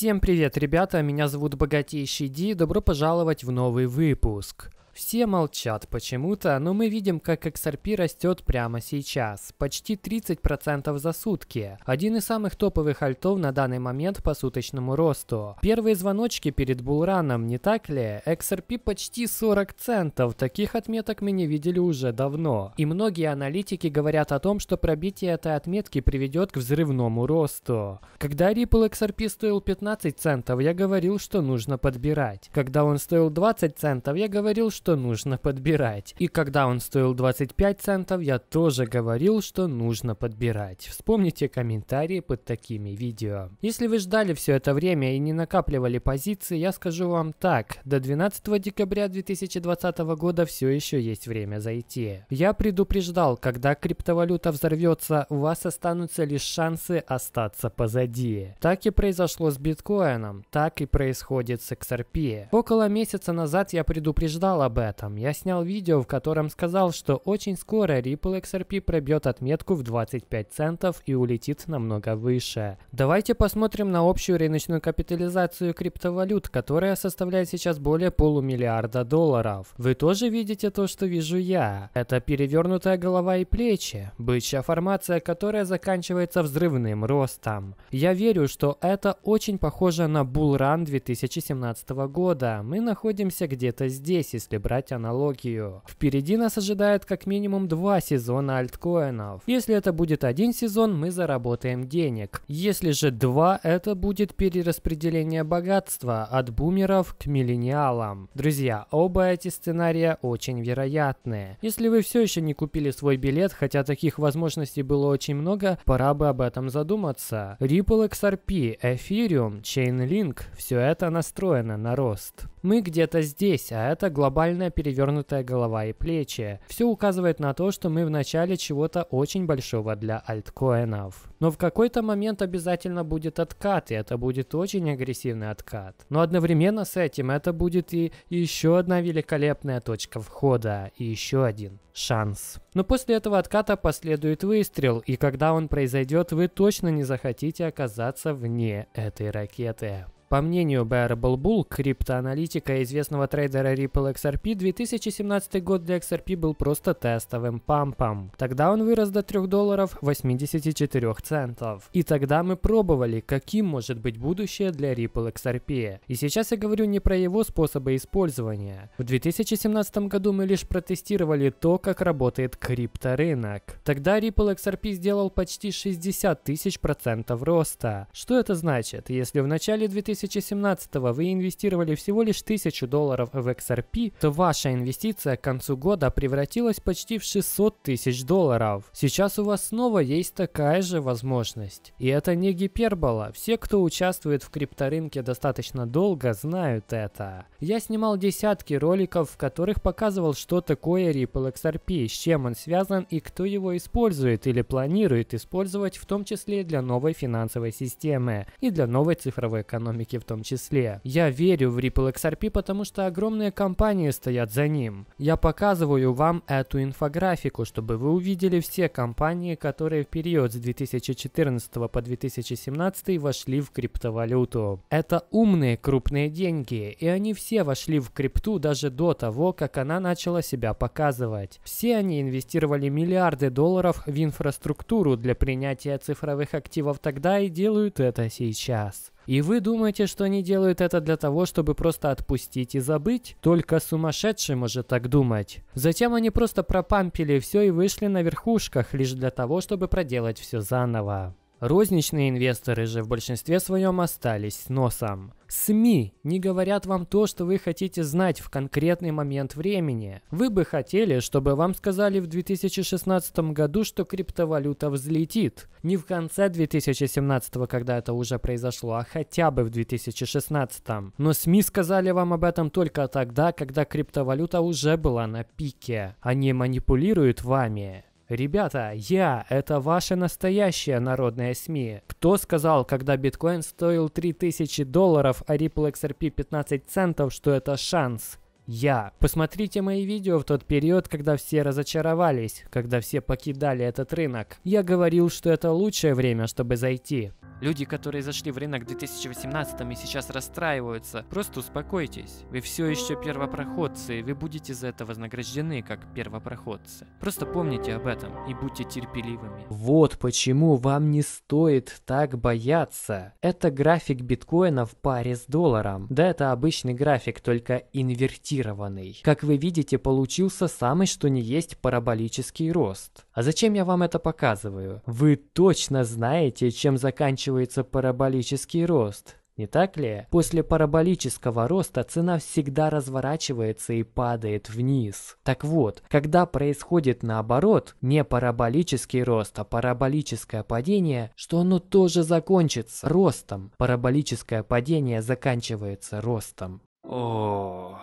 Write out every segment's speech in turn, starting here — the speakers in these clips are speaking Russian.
Всем привет, ребята, меня зовут Богатейший Ди, добро пожаловать в новый выпуск. Все молчат почему-то, но мы видим, как XRP растет прямо сейчас. Почти 30% за сутки. Один из самых топовых альтов на данный момент по суточному росту. Первые звоночки перед булраном, не так ли? XRP почти 40 центов. Таких отметок мы не видели уже давно. И многие аналитики говорят о том, что пробитие этой отметки приведет к взрывному росту. Когда Ripple XRP стоил 15 центов, я говорил, что нужно подбирать. Когда он стоил 20 центов, я говорил, что что нужно подбирать. И когда он стоил 25 центов, я тоже говорил, что нужно подбирать. Вспомните комментарии под такими видео. Если вы ждали все это время и не накапливали позиции, я скажу вам так. До 12 декабря 2020 года все еще есть время зайти. Я предупреждал, когда криптовалюта взорвется, у вас останутся лишь шансы остаться позади. Так и произошло с биткоином, так и происходит с XRP. Около месяца назад я предупреждал о об этом, я снял видео, в котором сказал, что очень скоро Ripple XRP пробьет отметку в 25 центов и улетит намного выше. Давайте посмотрим на общую рыночную капитализацию криптовалют, которая составляет сейчас более полумиллиарда долларов. Вы тоже видите то, что вижу я. Это перевернутая голова и плечи, бычья формация, которая заканчивается взрывным ростом. Я верю, что это очень похоже на bull run 2017 года. Мы находимся где-то здесь, если брать аналогию. Впереди нас ожидает как минимум два сезона альткоинов. Если это будет один сезон, мы заработаем денег. Если же два, это будет перераспределение богатства от бумеров к миллениалам. Друзья, оба эти сценария очень вероятные. Если вы все еще не купили свой билет, хотя таких возможностей было очень много, пора бы об этом задуматься. Ripple XRP, Ethereum, Chainlink – все это настроено на рост. Мы где-то здесь, а это глобальная перевернутая голова и плечи. Все указывает на то, что мы в начале чего-то очень большого для альткоинов. Но в какой-то момент обязательно будет откат, и это будет очень агрессивный откат. Но одновременно с этим это будет и еще одна великолепная точка входа, и еще один шанс. Но после этого отката последует выстрел, и когда он произойдет, вы точно не захотите оказаться вне этой ракеты. По мнению Bearable Bull, криптоаналитика известного трейдера Ripple XRP, 2017 год для XRP был просто тестовым пампом. Тогда он вырос до 3 долларов 84 центов. И тогда мы пробовали, каким может быть будущее для Ripple XRP. И сейчас я говорю не про его способы использования. В 2017 году мы лишь протестировали то, как работает крипторынок. Тогда Ripple XRP сделал почти 60 тысяч процентов роста. Что это значит? Если в начале 2000 2017 вы инвестировали всего лишь 1000 долларов в XRP, то ваша инвестиция к концу года превратилась почти в 600 тысяч долларов. Сейчас у вас снова есть такая же возможность. И это не гипербола. Все, кто участвует в крипторынке достаточно долго, знают это. Я снимал десятки роликов, в которых показывал, что такое Ripple XRP, с чем он связан и кто его использует или планирует использовать, в том числе для новой финансовой системы и для новой цифровой экономики рынке в том числе. Я верю в Ripple XRP, потому что огромные компании стоят за ним. Я показываю вам эту инфографику, чтобы вы увидели все компании, которые в период с 2014 по 2017 вошли в криптовалюту. Это умные крупные деньги, и они все вошли в крипту даже до того, как она начала себя показывать. Все они инвестировали миллиарды долларов в инфраструктуру для принятия цифровых активов тогда и делают это сейчас. И вы думаете, что они делают это для того, чтобы просто отпустить и забыть? Только сумасшедший может так думать. Затем они просто пропампили все и вышли на верхушках лишь для того, чтобы проделать все заново. Розничные инвесторы же в большинстве своем остались носом. СМИ не говорят вам то, что вы хотите знать в конкретный момент времени. Вы бы хотели, чтобы вам сказали в 2016 году, что криптовалюта взлетит. Не в конце 2017, когда это уже произошло, а хотя бы в 2016. Но СМИ сказали вам об этом только тогда, когда криптовалюта уже была на пике. Они манипулируют вами. Ребята, я, это ваше настоящее народное СМИ. Кто сказал, когда биткоин стоил 3000 долларов, а Ripple XRP 15 центов, что это шанс? Я. Посмотрите мои видео в тот период, когда все разочаровались, когда все покидали этот рынок. Я говорил, что это лучшее время, чтобы зайти. Люди, которые зашли в рынок в 2018 и сейчас расстраиваются, просто успокойтесь. Вы все еще первопроходцы, и вы будете за это вознаграждены как первопроходцы. Просто помните об этом и будьте терпеливыми. Вот почему вам не стоит так бояться. Это график биткоина в паре с долларом. Да, это обычный график, только инвертированный стабилизированный. Как вы видите, получился самый что ни есть параболический рост. А зачем я вам это показываю? Вы точно знаете, чем заканчивается параболический рост. Не так ли? После параболического роста цена всегда разворачивается и падает вниз. Так вот, когда происходит наоборот, не параболический рост, а параболическое падение, что оно тоже закончится ростом. Параболическое падение заканчивается ростом. О.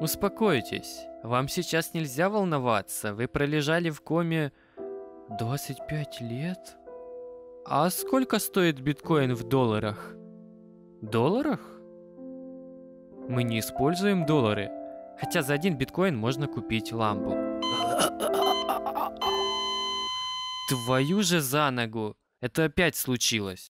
Успокойтесь, вам сейчас нельзя волноваться, вы пролежали в коме 25 лет? А сколько стоит биткоин в долларах? Долларах? Мы не используем доллары, хотя за один биткоин можно купить ламбу. Твою же за ногу! Это опять случилось.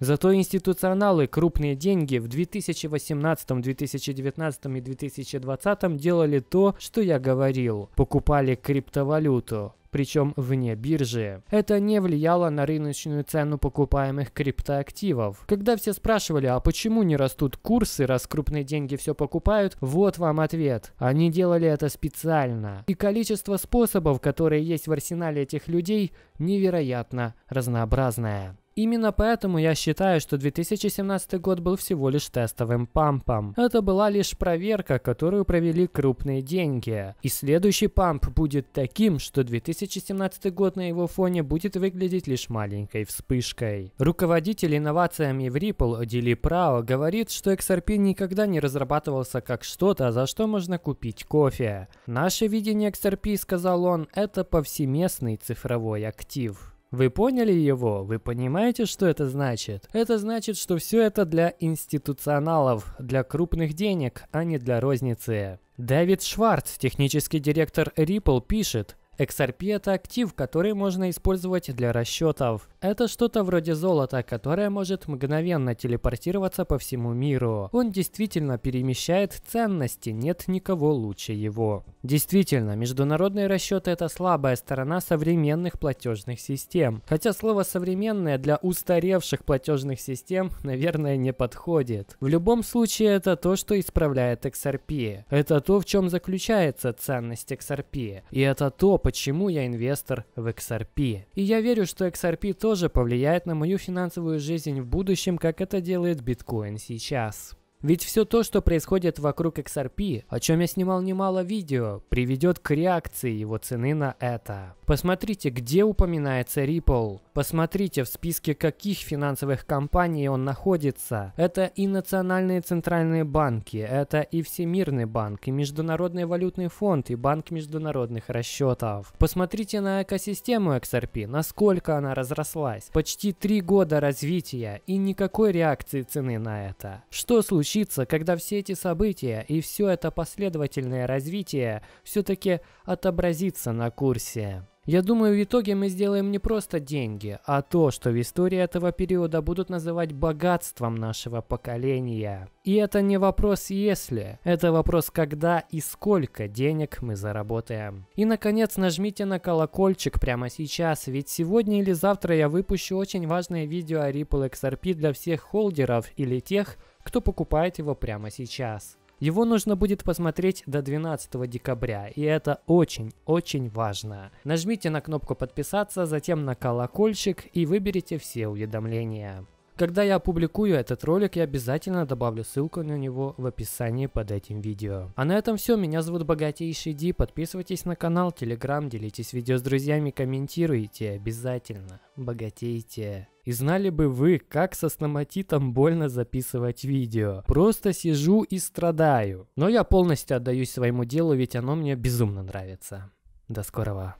Зато институционалы крупные деньги в 2018, 2019 и 2020 делали то, что я говорил. Покупали криптовалюту причем вне биржи. Это не влияло на рыночную цену покупаемых криптоактивов. Когда все спрашивали, а почему не растут курсы, раз крупные деньги все покупают, вот вам ответ. Они делали это специально. И количество способов, которые есть в арсенале этих людей, невероятно разнообразное. Именно поэтому я считаю, что 2017 год был всего лишь тестовым пампом. Это была лишь проверка, которую провели крупные деньги. И следующий памп будет таким, что 2017 год на его фоне будет выглядеть лишь маленькой вспышкой. Руководитель инновациями в Ripple Дили Прао говорит, что XRP никогда не разрабатывался как что-то, за что можно купить кофе. Наше видение XRP, сказал он, это повсеместный цифровой актив. Вы поняли его? Вы понимаете, что это значит? Это значит, что все это для институционалов, для крупных денег, а не для розницы. Дэвид Шварц, технический директор Ripple, пишет, XRP – это актив, который можно использовать для расчетов. Это что-то вроде золота, которое может мгновенно телепортироваться по всему миру. Он действительно перемещает ценности, нет никого лучше его. Действительно, международные расчеты это слабая сторона современных платежных систем. Хотя слово «современное» для устаревших платежных систем, наверное, не подходит. В любом случае, это то, что исправляет XRP. Это то, в чем заключается ценность XRP. И это то, почему я инвестор в XRP. И я верю, что XRP тоже тоже повлияет на мою финансовую жизнь в будущем, как это делает биткоин сейчас. Ведь все то, что происходит вокруг XRP, о чем я снимал немало видео, приведет к реакции его цены на это. Посмотрите, где упоминается Ripple. Посмотрите, в списке каких финансовых компаний он находится. Это и национальные центральные банки, это и Всемирный банк, и Международный валютный фонд, и Банк международных расчетов. Посмотрите на экосистему XRP, насколько она разрослась. Почти три года развития и никакой реакции цены на это. Что случилось? случится, когда все эти события и все это последовательное развитие все-таки отобразится на курсе. Я думаю, в итоге мы сделаем не просто деньги, а то, что в истории этого периода будут называть богатством нашего поколения. И это не вопрос «если», это вопрос «когда» и сколько денег мы заработаем. И, наконец, нажмите на колокольчик прямо сейчас, ведь сегодня или завтра я выпущу очень важное видео о Ripple XRP для всех холдеров или тех, кто покупает его прямо сейчас. Его нужно будет посмотреть до 12 декабря, и это очень-очень важно. Нажмите на кнопку подписаться, затем на колокольчик и выберите все уведомления. Когда я опубликую этот ролик, я обязательно добавлю ссылку на него в описании под этим видео. А на этом все, меня зовут Богатейший Ди, подписывайтесь на канал, телеграм, делитесь видео с друзьями, комментируйте, обязательно богатейте. И знали бы вы, как со стоматитом больно записывать видео. Просто сижу и страдаю. Но я полностью отдаюсь своему делу, ведь оно мне безумно нравится. До скорого.